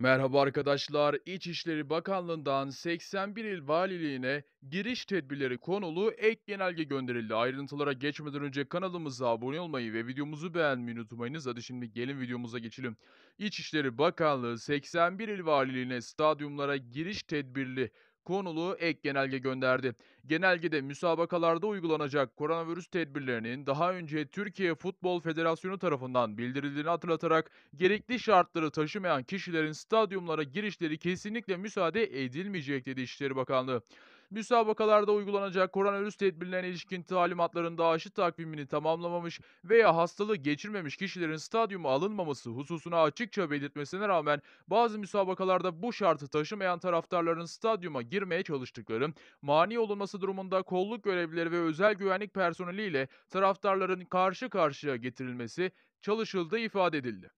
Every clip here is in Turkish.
Merhaba arkadaşlar. İçişleri Bakanlığı'ndan 81 il valiliğine giriş tedbirleri konulu ek genelge gönderildi. Ayrıntılara geçmeden önce kanalımıza abone olmayı ve videomuzu beğenmeyi unutmayınız. Hadi şimdi gelin videomuza geçelim. İçişleri Bakanlığı 81 il valiliğine stadyumlara giriş tedbirli konulu ek genelge gönderdi. Genelgede müsabakalarda uygulanacak koronavirüs tedbirlerinin daha önce Türkiye Futbol Federasyonu tarafından bildirildiğini hatırlatarak gerekli şartları taşımayan kişilerin stadyumlara girişleri kesinlikle müsaade edilmeyecek dedi İçişleri Bakanlığı müsabakalarda uygulanacak koronavirüs tedbirlerine ilişkin talimatlarında aşı takvimini tamamlamamış veya hastalığı geçirmemiş kişilerin stadyuma alınmaması hususuna açıkça belirtmesine rağmen bazı müsabakalarda bu şartı taşımayan taraftarların stadyuma girmeye çalıştıkları, mani olunması durumunda kolluk görevlileri ve özel güvenlik personeliyle taraftarların karşı karşıya getirilmesi çalışıldığı ifade edildi.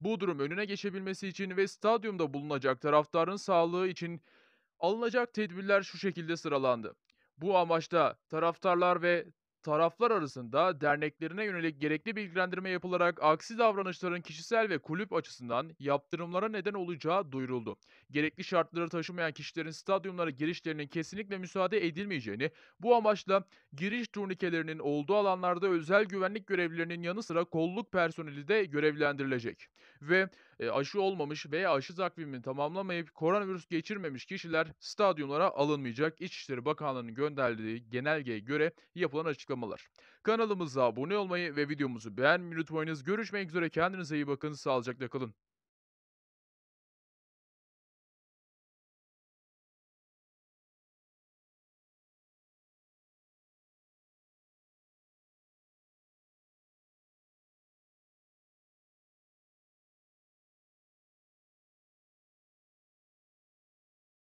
Bu durum önüne geçebilmesi için ve stadyumda bulunacak taraftarın sağlığı için Alınacak tedbirler şu şekilde sıralandı. Bu amaçta taraftarlar ve taraflar arasında derneklerine yönelik gerekli bilgilendirme yapılarak aksi davranışların kişisel ve kulüp açısından yaptırımlara neden olacağı duyuruldu. Gerekli şartları taşımayan kişilerin stadyumlara girişlerinin kesinlikle müsaade edilmeyeceğini, bu amaçla giriş turnikelerinin olduğu alanlarda özel güvenlik görevlilerinin yanı sıra kolluk personeli de görevlendirilecek ve aşı olmamış veya aşı takvimini tamamlamayıp koronavirüs geçirmemiş kişiler stadyumlara alınmayacak İçişleri Bakanlığı'nın gönderdiği genelgeye göre yapılan açıklamalar. Kanalımıza abone olmayı ve videomuzu beğenmeyi unutmayınız. Görüşmek üzere kendinize iyi bakın sağlıcakla kalın.